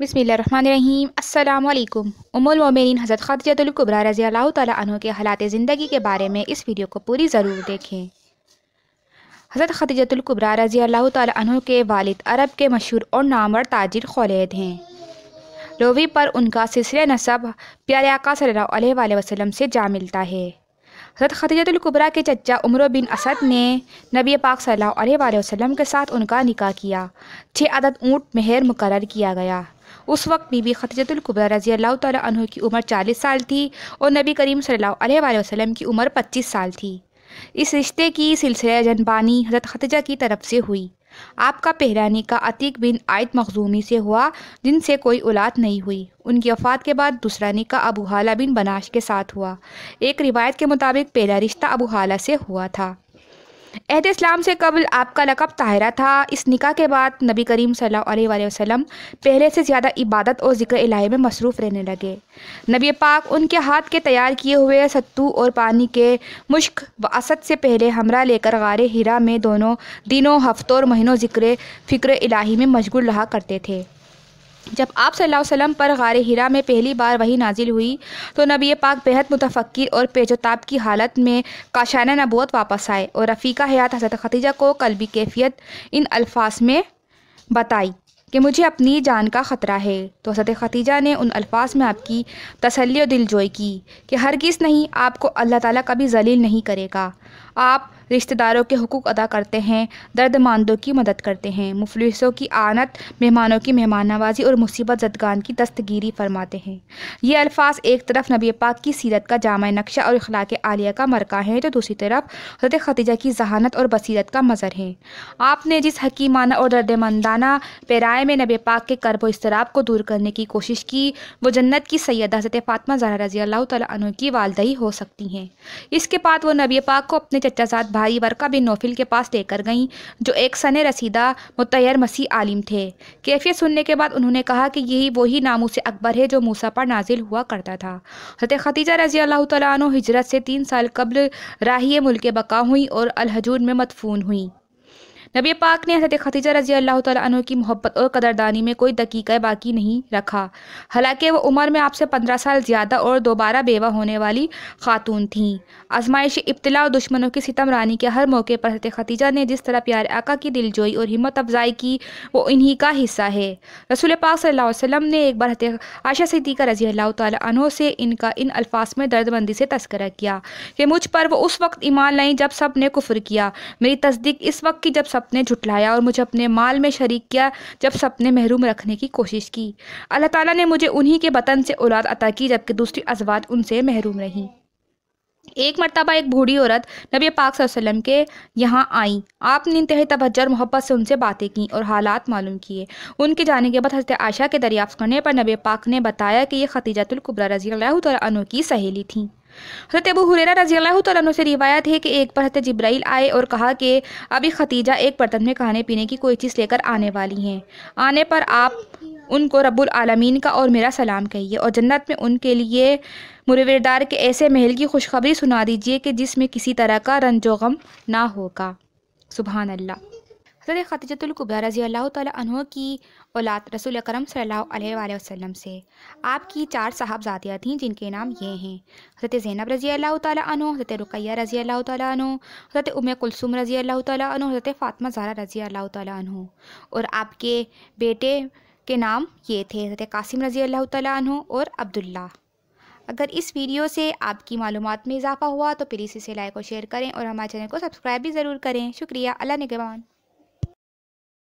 बसमीम् अल्लाम उमुलमोमिन हज़रत ख़दजतुल्कुबरा रज़ी अल्लाह तह के हालात ज़िंदगी के बारे में इस वीडियो को पूरी ज़रूर देखें हज़रत ख़दजतुल्कुबरा रज़ी अल्लाह तह के वालिद अरब के मशहूर और नामवर ताजिर खोलेद हैं लोवी पर उनका सिलसिला नसब प्यारे आका सल्ला वसलम से जा मिलता है हज़रत ख़दजतुल्कुबरा के चचा उमर बिन असद ने नबी पाक सल्लल्लाहु अलैहि वसल्लम के साथ उनका निकाह किया छः अदद ऊँट मेहर मुकर किया गया उस वक्त बीबी खदजतुल्कुबरा रजी अल्लाह तह की उम्र चालीस साल थी और नबी करीम सल्ला वसलम की उम्र पच्चीस साल थी इस रिश्ते की सिलसिला जनबानी हज़रत खतजा की तरफ से हुई आपका पहराने का अतीक बिन आयत मखजूमी से हुआ जिनसे कोई औलाद नहीं हुई उनकी वफ़ात के बाद दूसरा निका अबू हाला बिन बनाश के साथ हुआ एक रिवायत के मुताबिक पहला रिश्ता अबू हाला से हुआ था अहद इस्लाम से कबल आपका लकब ताहरा था इस निका के बाद नबी करीम सल्लल्लाहु वसम वसल्लम पहले से ज़्यादा इबादत और ज़िक्र इलाहे में मसरूफ़ रहने लगे नबी पाक उनके हाथ के तैयार किए हुए सत्तू और पानी के मुश्क व असद से पहले हमरा लेकर गार हिरा में दोनों दिनों हफ्तों और महीनों ज़िक्र फ़िक्र इलाही में मशगूल रहा करते थे जब आप सल्लल्लाहु अलैहि वसल्लम पर गार हिरा में पहली बार वही नाजिल हुई तो नबी पाक बेहद मुतफ़िर और पेजोताब की हालत में काशाना नबूत वापस आए और रफ़ीका हयात हजरत खतीजा को कलबी कैफियत इन अल्फाज में बताई कि मुझे अपनी जान का ख़तरा है तो हजरत खतीजा ने उन अल्फाज में आपकी तसली और दिलजोई की कि हर किस नहीं आपको अल्लाह ताली कभी जलील नहीं करेगा आप रिश्तेदारों के हकूक़ अदा करते हैं दर्दमंदों की मदद करते हैं मुफलिसों की आनत मेहमानों की मेहमान नवाजी और मुसीबत जदगान की दस्तगीरी फरमाते हैं ये अल्फाज एक तरफ नबी पाक की सीरत का जाम नक्शा और अखलाक आलिया का मरका है तो दूसरी तरफ हजरत खतीजा की जहानत और बसीरत का मज़र है आपने जिस हकीमाना और दर्दमंदाना पैराए में नबी पाक के करब इसराब को दूर करने की कोशिश की वो जन्नत की सैद हजरत फ़ातमा जहा रजी अल्लाह तु की वालदही हो सकती हैं इसके बाद वो नबी पाक को अपने चचाजाद भाई वर्का बिन नौफिल के पास लेकर गईं जो एक सन रसीदा मुतैर मसीह आलिम थे कैफियत सुनने के बाद उन्होंने कहा कि यही वही से अकबर है जो मूसा पर नाजिल हुआ करता था हत खतीजा रजी अल्लाह तजरत हिजरत से तीन साल कबल राही मुल्क बका हुई और अलहजूर में मदफून हुई नबी पाक ने हजरत खतीजा रजी अल्लाह तु की मोहब्बत और कदरदानी में कोई दकीका बाकी नहीं रखा हालांकि वह उम्र में आपसे पंद्रह साल ज़्यादा और दोबारा बेवा होने वाली खातून थीं आजमाइश इब्तला और दुश्मनों की सितम रानी के हर मौके पर हजरत खतीजा ने जिस तरह प्यार आका की दिलजोई और हिम्मत अफजाई की वो इन्हीं का हिस्सा है रसूल पाक सल्लम ने एक बार आशा सिद्दीका रजी अल्लाह तु से इनका इन अल्फाज में दर्दबंदी से तस्करा किया कि मुझ पर वो उस वक्त ईमान लाई जब सब ने कुफर किया मेरी तस्दीक इस वक्त की जब सब सपने झुटलाया और मुझे अपने माल में शरीक किया जब सपने महरूम रखने की कोशिश की अल्लाह ताला ने मुझे उन्हीं के वतन से औलाद अता की जबकि दूसरी अजवात उनसे महरूम रहीं एक मरतबा एक बूढ़ी औरत नबी पाक वसल्लम के यहाँ आई आपने इंतहाई तवज्जर मोहब्बत से उनसे बातें की और हालात मालूम किए उनके जाने के बाद हजरत आयशा के दरियाफ्त करने पर नबी पाक ने बताया कि ये खतीजतुल्कुबरा रजी अल्लाह की सहेली थी हजरत अबू हुरेरा रजी अल्लाह से रिवायत है कि एक पर हजरत जब्राइल आए और कहा कि अभी खतीजा एक बर्तन में खाने पीने की कोई चीज़ लेकर आने वाली हैं आने पर आप उनको रब्बुल आलमीन का और मेरा सलाम कहिए और जन्नत में उनके लिए मुरवरदार के ऐसे महल की खुशखबरी सुना दीजिए कि जिसमें किसी तरह का रंजो गम ना होगा सुबहान अल्लाह हज़रत ख़दजतुल्कुबरा रज़ी अल्लाह तह की औलाद रसूल करम सल्लल्लाहु से आपकी चार साहबजादियाँ थीं जिनके नाम ये हैं हज़रत ज़ैनब रज़ी अल्लाह तु हज़रत रुकैया रज़ी अल्लाह तु हज़रत उम कुलसुम रज़ी अल्लाह तु हज़रत फ़ातिमा ज़ारा रज़ी अल्लाह तु और आपके बेटे के नाम ये थे हज़रत कासिम रज़ी अल्लाह तु और अब्दुल्ला अगर इस वीडियो से आपकी मालूम में इजाफा हुआ तो प्लीज़ इसे लाइक और शेयर करें और हमारे चैनल को सब्सक्राइब भी ज़रूर करें शुक्रिया अल्लाह निगवान